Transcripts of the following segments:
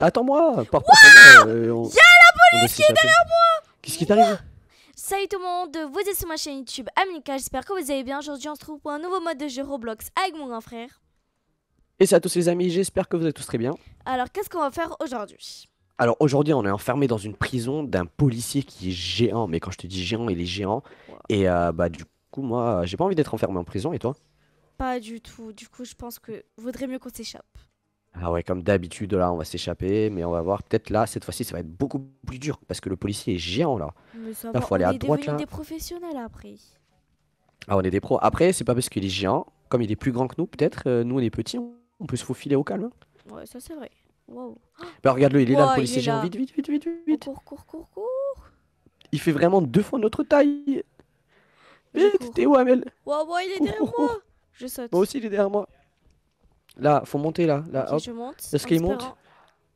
Attends-moi Par euh, la police qui est derrière moi Qu'est-ce qui t'arrive Salut tout le monde, vous êtes sur ma chaîne YouTube Aminika, j'espère que vous allez bien. Aujourd'hui, on se retrouve pour un nouveau mode de jeu Roblox avec mon grand frère. Et c'est à tous les amis, j'espère que vous êtes tous très bien. Alors, qu'est-ce qu'on va faire aujourd'hui Alors, aujourd'hui, on est enfermé dans une prison d'un policier qui est géant. Mais quand je te dis géant, il est géant. Et euh, bah, du coup, moi, j'ai pas envie d'être enfermé en prison. Et toi Pas du tout. Du coup, je pense que vaudrait mieux qu'on s'échappe. Ah ouais, comme d'habitude, là, on va s'échapper, mais on va voir. Peut-être là, cette fois-ci, ça va être beaucoup plus dur parce que le policier est géant là. Il faut aller à droite là. des professionnels après. Ah, on est des pros. Après, c'est pas parce qu'il est géant, comme il est plus grand que nous, peut-être. Euh, nous, on est petits, on peut se faufiler au calme. Ouais, ça c'est vrai. Wow. Bah, regarde-le, il est là, le policier géant. Vite, vite, vite, vite, vite. court, cours cours cours. Il fait vraiment deux fois notre taille. t'es où, Amel Waouh il est derrière moi. Je saute. Moi aussi, il est derrière moi. Là, faut monter là. là hop. Je monte. Est-ce qu'il monte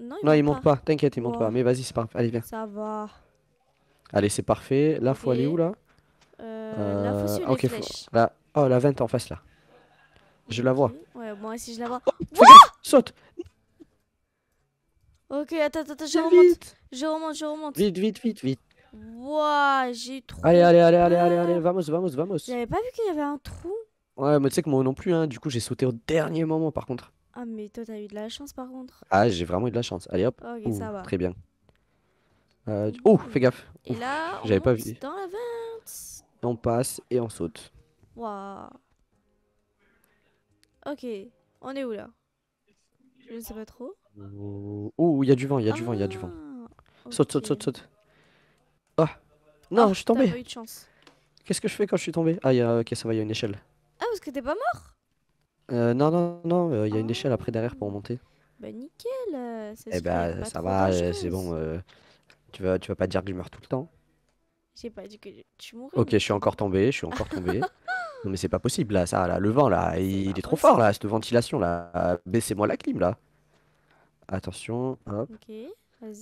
Non, il, monte, pas. T'inquiète, il monte pas. Mais vas-y, c'est parfait. Allez, viens. Ça va. Allez, c'est parfait. Là, faut aller où là euh, euh Là, faut sur okay, les flèches. Faut... Là. Oh, la 20 en face là. Je la vois. Ouais, moi aussi, je la vois. Oh, oh Saute Ok, attends, attends, je remonte. Je remonte, je remonte. Vite, vite, vite, vite. Waouh, j'ai trop. Allez, allez, allez, allez, allez, allez, vamos, vamos, vamos. J'avais pas vu qu'il y avait un trou. Ouais, mais tu sais que moi non plus, hein. Du coup, j'ai sauté au dernier moment, par contre. Ah, mais toi, t'as eu de la chance, par contre. Ah, j'ai vraiment eu de la chance. Allez, hop. Très bien. Euh, oh, fais gaffe. Et là, on J'avais pas vu. dans la vente On passe et on saute. Waouh. Ok, on est où là Je ne sais pas trop. Oh, il y a du vent, il y a du vent, il y a du vent. Ah, saute, saute, saute, saute. Ah Non, ah, je suis tombé. Qu'est-ce que je fais quand je suis tombé Ah, y a- ok, ça va, il y a une échelle parce que t'es pas mort euh, Non, non, non, euh, il y a une échelle après derrière pour monter. Bah nickel euh, Eh bah ça va, c'est bon. tu, vas, tu vas pas dire que je meurs tout le temps J'ai pas dit que tu mourrais. Ok, je suis encore tombé, je suis encore tombé. non mais c'est pas possible là, ça, là, le vent là, il, est trop fort là, cette ventilation là. Baissez-moi la clim là. Attention, hop. Ok,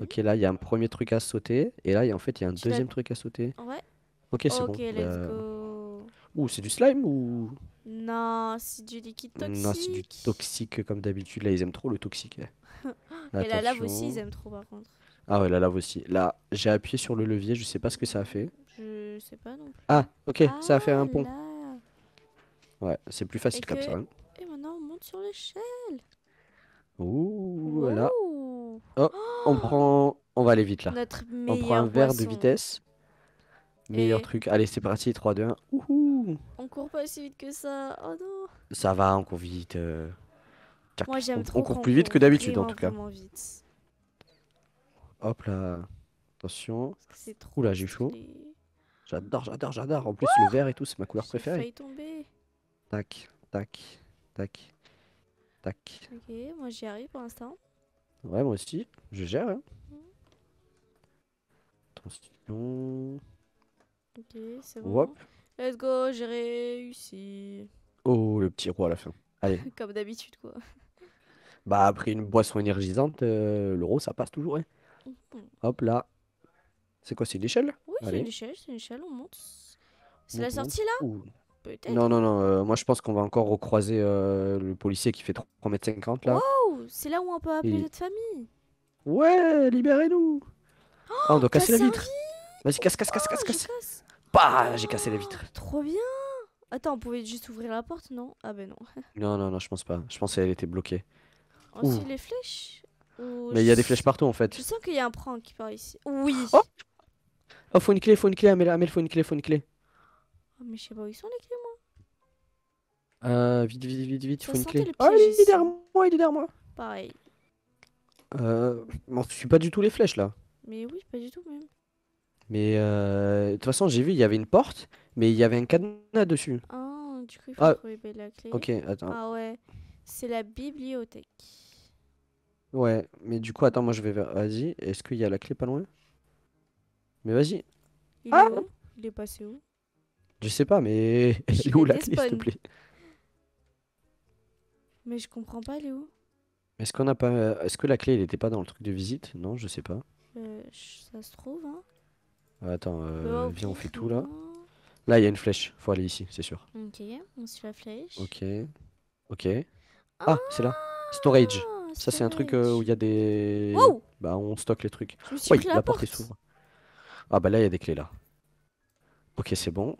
Ok, là, il y a un premier truc à sauter, et là, en fait, il y a un deuxième truc à sauter. Ouais. Ok, c'est bon. Ok, let's bah, go. Ouh, c'est du slime ou non, c'est du liquide toxique. Non, c'est du toxique comme d'habitude. Là, ils aiment trop le toxique. Hein. Et la lave aussi, ils aiment trop par contre. Ah ouais, la lave aussi. Là, j'ai appuyé sur le levier, je sais pas ce que ça a fait. Je sais pas non plus. Ah, ok, ça a fait un ah pont. Ouais, c'est plus facile comme ça. Hein. Et maintenant, on monte sur l'échelle. Ouh, là. Oh, on prend. On va aller vite là. on prend un verre de vitesse. Meilleur truc. Allez, c'est parti, 3, 2, 1. Ouhou. On court pas aussi vite que ça. Oh non. Ça va, on court vite. Euh, moi j'aime On court plus vite que d'habitude en tout cas. Hop là. Attention. Oula, j'ai chaud. J'adore, j'adore, j'adore. En plus, le vert et tout, c'est ma couleur préférée. Tac, tac, tac, tac. Ok, moi j'y arrive pour l'instant. Ouais, moi aussi. Je gère. Hein. Mhm. Attention. Ok, c'est bon. Let's go, j'ai réussi. Oh, le petit roi à la fin. Allez. Comme d'habitude, quoi. Bah, après une boisson énergisante, le euh, l'euro, ça passe toujours. Hein. Mm. Hop là. C'est quoi, c'est une échelle Oui, c'est une échelle, c'est une on monte. C'est la sortie là Non, non, non, euh, moi je pense qu'on va encore recroiser euh, le policier qui fait 3m50 là. Wow, c'est là où on peut appeler notre famille. Ouais, libérez-nous. Oh, ah, on doit casser la vitre. Vas-y, casse, casse, casse, oh, casse, casse. Bah, j'ai cassé la vitre. Trop bien Attends, on pouvait juste ouvrir la porte, non Ah ben non. Non, non, non, je pense pas. Je pensais qu'elle était bloquée. Où oh, les flèches Mais il y a des flèches partout en fait. Je sens qu'il y a un prank qui part ici. Oui Oh, oh faut une clé, faut une clé, Amel, Amel, faut une clé, faut une clé. Oh, mais je sais pas où ils sont les clés, moi. Euh, vite, vite, vite, vite, faut une clé. Oh, il est derrière moi, il est derrière moi. Pareil. Euh, Je suis pas du tout les flèches là. Mais oui, pas du tout même. Mais euh, de toute façon, j'ai vu, il y avait une porte, mais il y avait un cadenas dessus. Ah, du coup, il faut ah. trouver la clé. Ok, attends. Ah ouais, c'est la bibliothèque. Ouais, mais du coup, attends, moi je vais vers. Vas-y, est-ce qu'il y a la clé pas loin Mais vas-y. Il, ah est où il est passé où Je sais pas, mais il est où la clé, s'il te plaît Mais je comprends pas, elle est où Est-ce qu'on a pas. Euh, est que la clé, elle était pas dans le truc de visite Non, je sais pas. Euh, ça se trouve, hein. Attends, euh, viens, on fait tout là. Là, il y a une flèche. Faut aller ici, c'est sûr. Ok, on suit la flèche. Ok. Ok. Ah, ah c'est là. Storage. Ça, c'est un truc euh, où il y a des. Wow bah, on stocke les trucs. oui, la, porte porte, s'ouvre. Ah, bah là, il y a des clés là. Ok, c'est bon.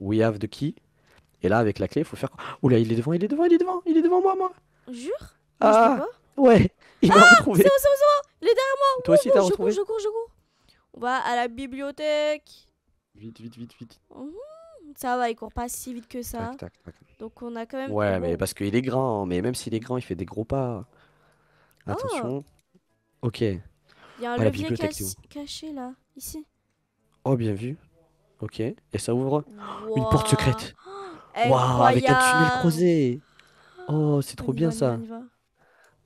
We have the key. Et là, avec la clé, il faut faire. quoi Oula, il est devant, il est devant, il est devant, il est devant moi, moi. Jure Ah, ouais. Il ah, C'est où, c'est où, c'est Il est derrière moi. Toi aussi, oh, Je cours, je cours, je cours. On va à la bibliothèque. Vite, vite, vite, vite. ça va, il court pas si vite que ça. Donc on a quand même. Ouais, mais parce qu'il est grand. Mais même s'il est grand, il fait des gros pas. Ah. Attention. Ok. Il y a un ah, caché là, ici. Oh, bien vu. Ok. Et ça ouvre une porte secrète. Waouh, avec un tunnel creusé. Oh, c'est trop bien ça.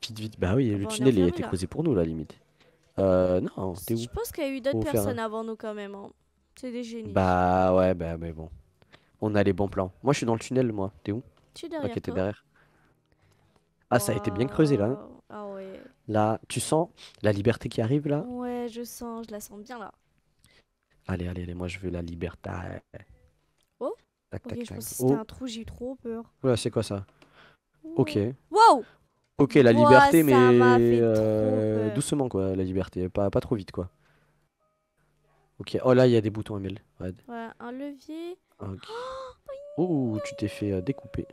Vite, vite. Bah oui, ah le bah, tunnel il a été creusé pour nous la limite. Euh, non, t'es où Je pense qu'il y a eu d'autres personnes avant nous quand même. Hein. C'est des génies. Bah ouais, bah mais bon. On a les bons plans. Moi, je suis dans le tunnel, moi. T'es où? tu es derrière Ah, ça a été bien creusé là. Hein. Ah ouais. Là, tu sens la liberté qui arrive là? Ouais, je sens, je la sens bien là. Allez, allez, allez, moi je veux la liberté. Oh, Ok, je que c'était oh. un trou, j'ai eu trop peur. Ouais c'est quoi ça? Ok. Wow! Ok, la liberté, mais euh, doucement, quoi, la liberté, pas, pas trop vite, quoi. Ok, oh là, il y a des boutons, Emile. Ouais. un levier. Oh, oh tu t'es fait euh, découper.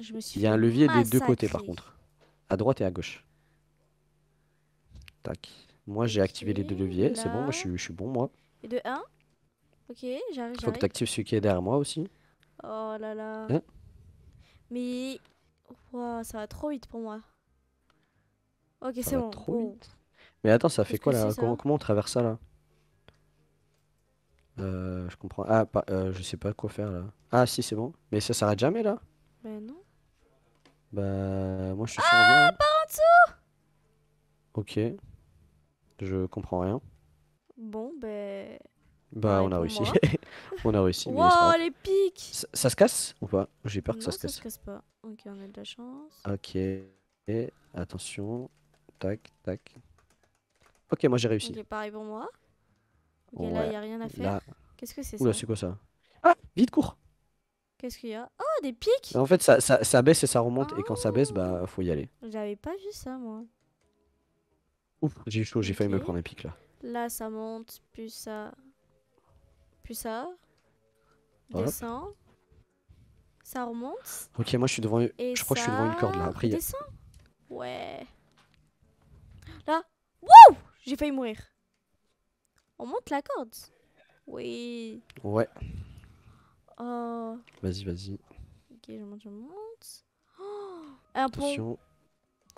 Je me suis Il y a un levier des deux côtés, par contre. À droite et à gauche. Tac. Moi, j'ai activé les deux leviers, c'est bon, moi, je, suis, je suis bon, moi. Et de 1 Ok, j'arrive, Faut que tu actives celui qui est derrière moi aussi. Oh là là. Hein mais ça va trop vite pour moi. Ok, c'est bon. Trop Mais attends, ça fait quoi là comment, on traverse ça là euh, Je comprends. Ah, euh, je sais pas quoi faire là. Ah, si, c'est bon. Mais ça s'arrête jamais là Bah non. Bah, moi je suis Ah, pas en dessous Ok. Je comprends rien. Bon, ben. Bah, on a, réussi. on a réussi. Wow, les pics ça, se casse ou pas J'ai peur que ça se casse. Ça se casse pas. Ok, on a de la chance. Ok. Et attention. Tac, tac. Ok, moi j'ai réussi. Ok, pareil pour moi. Ok, là, il a rien à faire. Qu'est-ce que c'est ça Oula, c'est quoi ça Ah, vite, cours Qu'est-ce qu'il y a Oh, des pics En fait, ça, ça, ça, baisse et ça remonte. Et quand ça baisse, bah, oh faut y aller. J'avais pas vu ça, moi. Ouf, j'ai eu chaud, j'ai failli me prendre un pic là. Là, ça monte, Plus ça ça descend descend Ça remonte. Ok, moi je suis devant. Et je crois que je suis devant une corde là. Après, descend Ouais. Là. Wow J'ai failli mourir. On monte la corde. Oui. Ouais. Oh. Vas-y, vas-y. Ok, je monte, je monte. Oh un pont.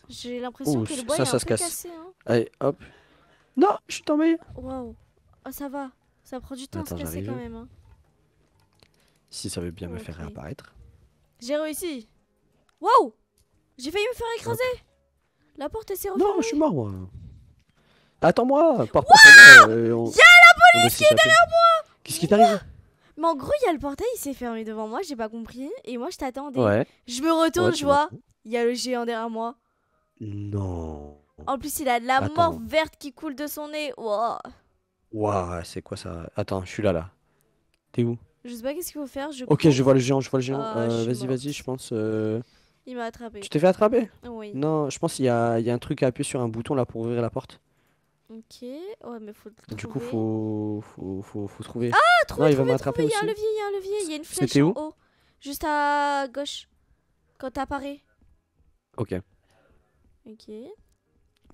J'ai l'impression que le bois ça, est ça un se peu casse. cassé. Hein. Allez, hop. Non, je suis tombé. Waouh. Oh, ça va. Ça prend du temps de à se casser quand même. Hein. Si ça veut bien me faire réapparaître. J'ai réussi. Wow J'ai failli me faire écraser. La porte s'est refermée. Non, je suis mort moi. Attends-moi. Euh, y'a la police qui est derrière moi. Qu'est-ce qui t'arrive mais en gros, il y a le portail, il s'est fermé devant moi, j'ai pas compris. Et moi, je t'attendais. Ouais. Je me retourne, je vois, il y a le géant derrière moi. Non. En plus, il a de la morve mort verte qui coule de son nez. Wow. Ouah, c'est quoi ça? Attends, je suis là, là. T'es où? Je sais pas qu'est-ce qu'il faut faire. Ok, je vois le géant, je vois le géant. Ah, euh, vas-y, vas-y, je pense. Euh, il m'a attrapé. Tu t'es fait attraper? Oui. Non, je pense qu'il y a, il y a un truc à appuyer sur un bouton là pour ouvrir la porte. Ok. Ouais, mais faut le Du coup, faut, faut, faut, trouver. Ah, Non, il va m'attraper Il y a un levier, il y a un levier. Il y a une flèche C'était en où? haut. Juste à gauche. Quand t'apparais. Ok. Ok.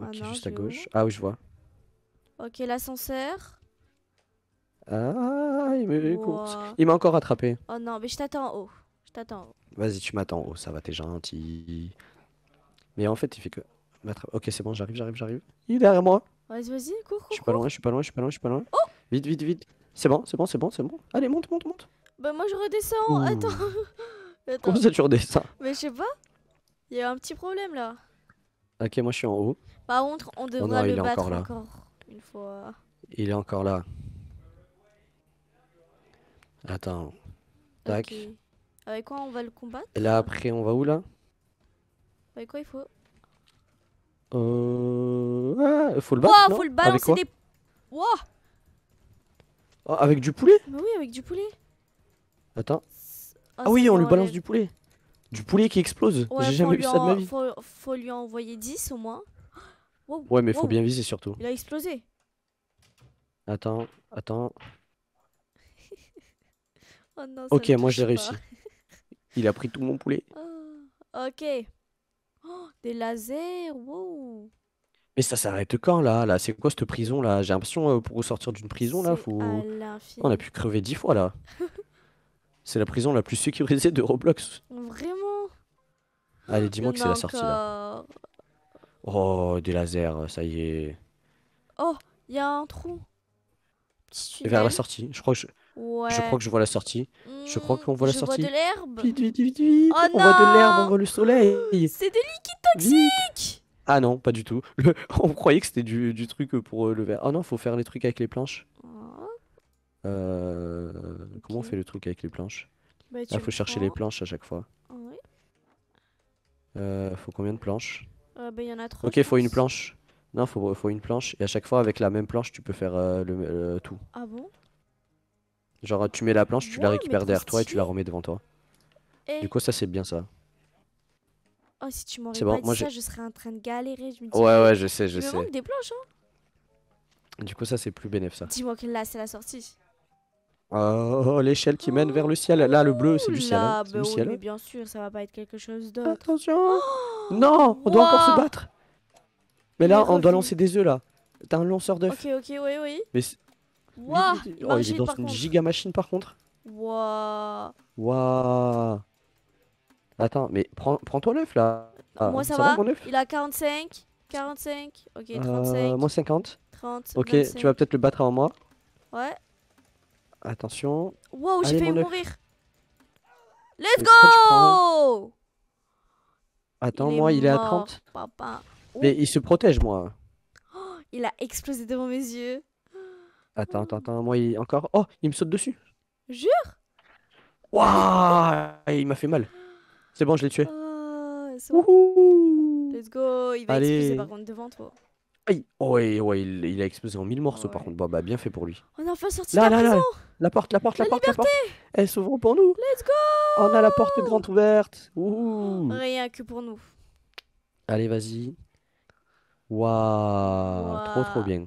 Ok, ah juste à gauche. Ah oui, je vois. Ok, l'ascenseur. Ah, il Il m'a encore attrapé. Oh non, mais je t'attends en haut. Je t'attends Vas-y, tu m'attends en haut, ça va, t'es gentil. Mais en fait, il fait que. Ok, c'est bon, j'arrive, j'arrive, j'arrive. Il est derrière moi. Vas-y, vas-y, cours, Je suis pas loin, je suis pas loin, je suis pas loin, je suis pas loin. Oh vite, vite, vite. C'est bon, c'est bon, c'est bon, c'est bon. Allez, monte, monte, monte. Bah, moi, je redescends. Attends. Comment ça, tu redescends Mais je sais pas. Il y a un petit problème là. Ok, moi, je suis en haut. Par contre, on devrait oh le battre encore une fois. Il est encore là. Attends. Tac. Avec quoi on va le combattre Et là après on va où là Avec quoi il faut Euh... Ah, faut le faut le balancer avec des... Wow oh, avec du poulet oui avec du poulet. Attends. ah, ah oui on lui balance du poulet. Du poulet qui explose. J'ai jamais vu ça de ma vie. Faut, faut lui envoyer 10 au moins ouais, mais faut bien viser surtout. Il a explosé. Attends, attends. Oh ok, moi j'ai réussi. Il a pris tout mon poulet. Ah, ok. Oh, des lasers, wow. Mais ça s'arrête quand là Là, c'est quoi cette prison là J'ai l'impression euh, pour sortir d'une prison là, faut. On a pu crever dix fois là. c'est la prison la plus sécurisée de Roblox. Vraiment Allez, dis-moi que c'est la sortie là. Oh, des lasers, ça y est. Oh, il y a un trou. Vers la sortie. Je crois que je, crois que je vois la sortie. je crois qu'on voit hmm, la sortie. voit de l'herbe. Vite, vite, vite, vite. Oh on voit de l'herbe, on voit le soleil. C'est des liquides toxiques. Ah non, pas du tout. On croyait que c'était du, truc pour euh, le verre. Ah non, faut faire les trucs avec les planches. Oh. Euh, comment on fait le truc avec les planches Il bah, ah, faut chercher les planches à chaque fois. Il euh, faut combien de planches euh, ben, y a Ok, faut une planche. Non, faut, faut une planche. Et à chaque fois, avec la même planche, tu peux faire euh, le, euh, tout. Ah bon Genre, tu mets la planche, tu la récupères derrière toi et tu la remets devant toi. Du coup, ça, c'est bien ça. Oh, si tu m'aurais pas bon, dit moi ça, je serais en train de galérer. ouais, ouais, je sais, je, je sais. des planches, hein Du coup, ça, c'est plus bénéf, ça. Dis-moi que là, c'est la sortie. Oh, oh l'échelle qui mène vers le ciel. Là, le bleu, c'est du ciel. Hein. Bah, du ben oui, Mais bien sûr, ça va pas être quelque chose d'autre. Attention oh non, on doit encore se battre. Mais là, on doit lancer des œufs là. T'as un lanceur d'œufs. Ok, ok, oui, oui. Mais Waouh il- oh, il est dans une giga machine par contre. Waouh Waouh. Attends, mais prends, prends-toi l'œuf là. Ah, moi, ça, va, Il a 45, 45, ok, 35, Moi 50. 30, Ok, tu vas peut-être le battre avant moi. Ouais. Attention. Waouh j'ai failli mourir. Let's go Attends, moi, il est à 30. Mais il oh. se protège, moi. Oh, il a explosé devant mes yeux. Attends, attends, oh. attends, moi, il encore. Oh, il me saute dessus. Jure Waouh Il m'a fait mal. C'est bon, je l'ai tué. Ah, Let's go, il va exploser par contre devant toi. Aïe oh, ouais, ouais, il, a explosé en mille morceaux, par contre. Bon, bah, bien fait pour lui. On a enfin sorti de la La porte, la porte, la, porte, la liberté porte. Elle s'ouvre pour nous. Let's go On a la porte grande ouverte. Ouh. Rien que pour nous. Allez, vas-y. Waouh, trop trop bien.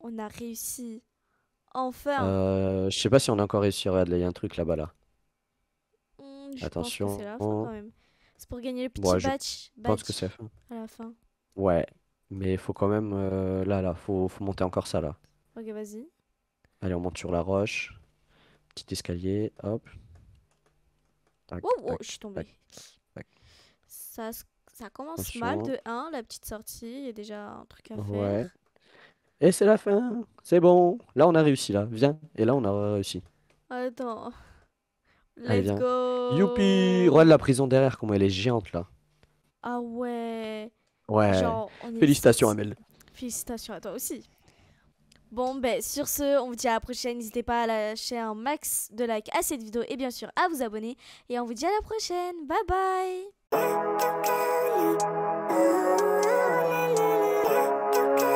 On a réussi. Enfin Euh, je sais pas si on a encore réussi. à il y a un truc là-bas là. Hmm, attention. c'est pour gagner le petit Ouais, je Je pense que c'est à la fin. Ouais. Mais il faut quand même. Euh, là, là, faut, faut monter encore ça, là. Ok, vas-y. Allez, on monte sur la roche. Petit escalier, hop. Oh, je suis tombée. Ça, ça commence mal de 1, la petite sortie. Il y a déjà un truc à Ouais. Et c'est la fin. C'est bon. Là, on a réussi, là. Viens. Et là, on a réussi. Attends. Let's go. Youpi! Regarde la prison derrière, comment elle est géante, là. Ah ouais. Ouais. Félicitations, Amel. Félicitations à toi aussi. Bon, ben, sur ce, on vous dit à la prochaine. N'hésitez pas à lâcher un max de likes à cette vidéo et bien sûr à vous abonner. Et on vous dit à la prochaine. Bye bye.